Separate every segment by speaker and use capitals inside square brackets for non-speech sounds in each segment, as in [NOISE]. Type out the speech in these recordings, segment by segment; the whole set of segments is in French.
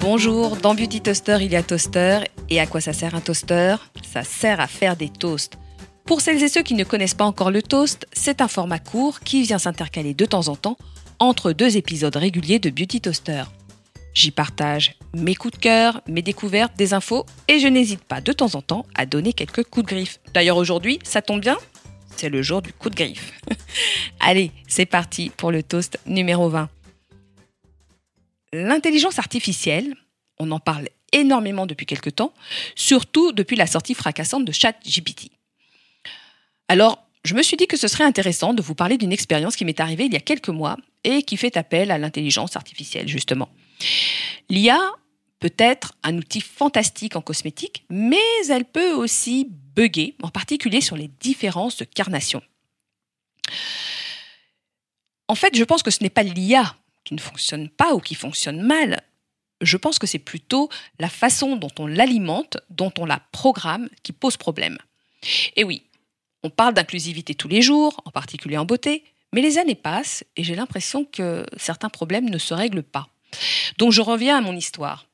Speaker 1: Bonjour, dans Beauty Toaster, il y a toaster. Et à quoi ça sert un toaster Ça sert à faire des toasts. Pour celles et ceux qui ne connaissent pas encore le toast, c'est un format court qui vient s'intercaler de temps en temps entre deux épisodes réguliers de Beauty Toaster. J'y partage mes coups de cœur, mes découvertes, des infos et je n'hésite pas de temps en temps à donner quelques coups de griffe. D'ailleurs aujourd'hui, ça tombe bien, c'est le jour du coup de griffe. [LAUGHS] Allez, c'est parti pour le toast numéro 20. L'intelligence artificielle, on en parle énormément depuis quelque temps, surtout depuis la sortie fracassante de ChatGPT. Alors, je me suis dit que ce serait intéressant de vous parler d'une expérience qui m'est arrivée il y a quelques mois et qui fait appel à l'intelligence artificielle, justement. L'IA peut être un outil fantastique en cosmétique, mais elle peut aussi bugger, en particulier sur les différences de carnation. En fait, je pense que ce n'est pas l'IA ne fonctionne pas ou qui fonctionne mal. Je pense que c'est plutôt la façon dont on l'alimente, dont on la programme, qui pose problème. Et oui, on parle d'inclusivité tous les jours, en particulier en beauté, mais les années passent et j'ai l'impression que certains problèmes ne se règlent pas. Donc je reviens à mon histoire.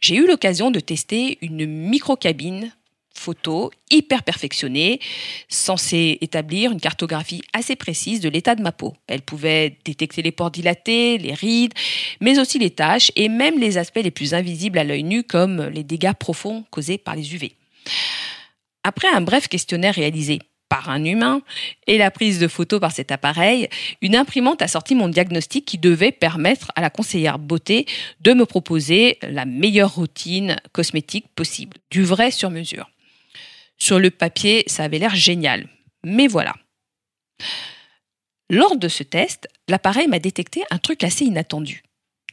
Speaker 1: J'ai eu l'occasion de tester une micro-cabine photo hyper perfectionnée, censée établir une cartographie assez précise de l'état de ma peau. Elle pouvait détecter les pores dilatés, les rides, mais aussi les taches et même les aspects les plus invisibles à l'œil nu comme les dégâts profonds causés par les UV. Après un bref questionnaire réalisé par un humain et la prise de photos par cet appareil, une imprimante a sorti mon diagnostic qui devait permettre à la conseillère beauté de me proposer la meilleure routine cosmétique possible, du vrai sur mesure. Sur le papier, ça avait l'air génial. Mais voilà. Lors de ce test, l'appareil m'a détecté un truc assez inattendu.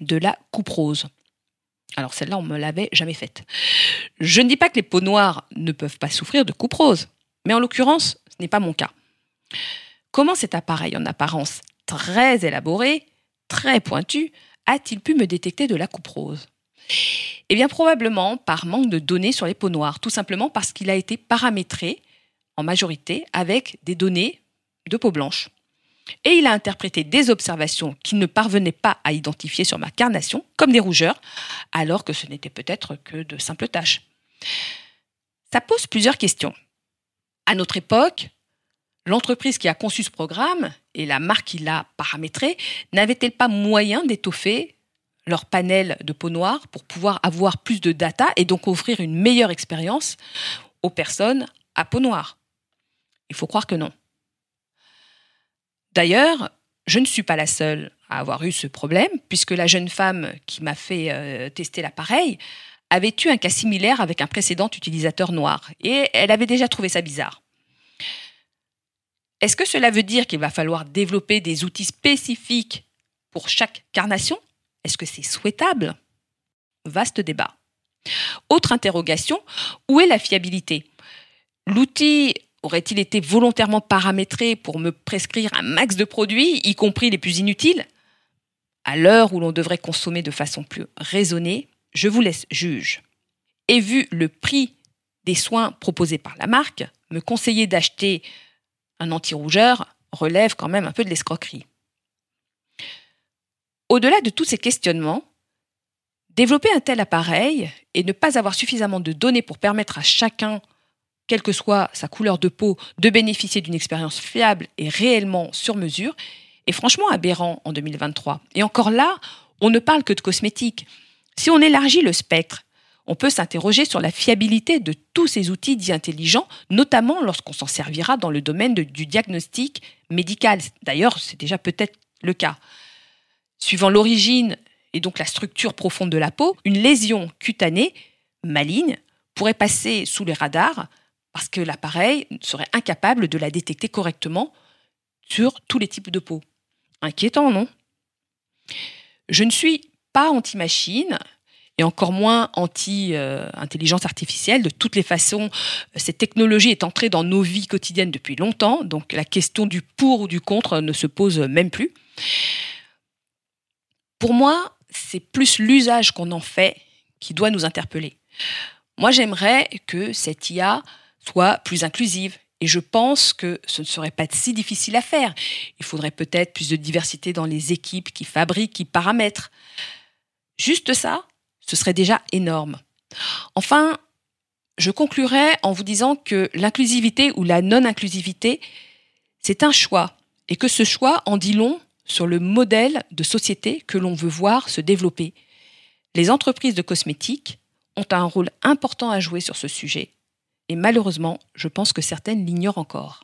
Speaker 1: De la couprose. Alors celle-là, on ne me l'avait jamais faite. Je ne dis pas que les peaux noires ne peuvent pas souffrir de couprose, mais en l'occurrence, ce n'est pas mon cas. Comment cet appareil, en apparence très élaboré, très pointu, a-t-il pu me détecter de la couprose eh bien, probablement par manque de données sur les peaux noires, tout simplement parce qu'il a été paramétré en majorité avec des données de peau blanche. Et il a interprété des observations qu'il ne parvenait pas à identifier sur ma carnation comme des rougeurs, alors que ce n'était peut-être que de simples tâches. Ça pose plusieurs questions. À notre époque, l'entreprise qui a conçu ce programme et la marque qui l'a paramétré n'avait-elle pas moyen d'étoffer leur panel de peau noire pour pouvoir avoir plus de data et donc offrir une meilleure expérience aux personnes à peau noire. Il faut croire que non. D'ailleurs, je ne suis pas la seule à avoir eu ce problème, puisque la jeune femme qui m'a fait euh, tester l'appareil avait eu un cas similaire avec un précédent utilisateur noir, et elle avait déjà trouvé ça bizarre. Est-ce que cela veut dire qu'il va falloir développer des outils spécifiques pour chaque carnation est-ce que c'est souhaitable Vaste débat. Autre interrogation, où est la fiabilité L'outil aurait-il été volontairement paramétré pour me prescrire un max de produits, y compris les plus inutiles À l'heure où l'on devrait consommer de façon plus raisonnée, je vous laisse juge. Et vu le prix des soins proposés par la marque, me conseiller d'acheter un anti-rougeur relève quand même un peu de l'escroquerie. Au-delà de tous ces questionnements, développer un tel appareil et ne pas avoir suffisamment de données pour permettre à chacun, quelle que soit sa couleur de peau, de bénéficier d'une expérience fiable et réellement sur mesure, est franchement aberrant en 2023. Et encore là, on ne parle que de cosmétiques. Si on élargit le spectre, on peut s'interroger sur la fiabilité de tous ces outils dits intelligents, notamment lorsqu'on s'en servira dans le domaine du diagnostic médical. D'ailleurs, c'est déjà peut-être le cas. Suivant l'origine et donc la structure profonde de la peau, une lésion cutanée maligne pourrait passer sous les radars parce que l'appareil serait incapable de la détecter correctement sur tous les types de peau. Inquiétant, non Je ne suis pas anti-machine et encore moins anti-intelligence artificielle. De toutes les façons, cette technologie est entrée dans nos vies quotidiennes depuis longtemps, donc la question du pour ou du contre ne se pose même plus pour moi, c'est plus l'usage qu'on en fait qui doit nous interpeller. Moi, j'aimerais que cette IA soit plus inclusive. Et je pense que ce ne serait pas si difficile à faire. Il faudrait peut-être plus de diversité dans les équipes qui fabriquent, qui paramètrent. Juste ça, ce serait déjà énorme. Enfin, je conclurai en vous disant que l'inclusivité ou la non-inclusivité, c'est un choix. Et que ce choix en dit long sur le modèle de société que l'on veut voir se développer. Les entreprises de cosmétiques ont un rôle important à jouer sur ce sujet, et malheureusement, je pense que certaines l'ignorent encore.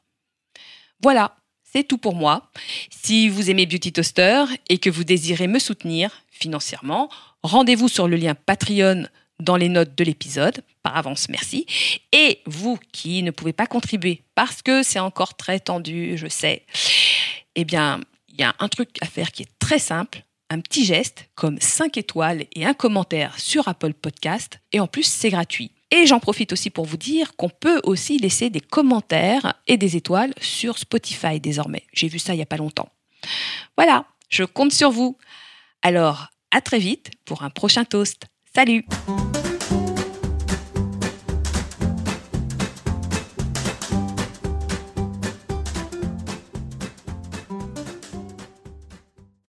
Speaker 1: Voilà, c'est tout pour moi. Si vous aimez Beauty Toaster et que vous désirez me soutenir financièrement, rendez-vous sur le lien Patreon dans les notes de l'épisode. Par avance, merci. Et vous qui ne pouvez pas contribuer parce que c'est encore très tendu, je sais, eh bien, un truc à faire qui est très simple, un petit geste comme 5 étoiles et un commentaire sur Apple Podcast, et en plus c'est gratuit. Et j'en profite aussi pour vous dire qu'on peut aussi laisser des commentaires et des étoiles sur Spotify désormais. J'ai vu ça il n'y a pas longtemps. Voilà, je compte sur vous. Alors, à très vite pour un prochain toast. Salut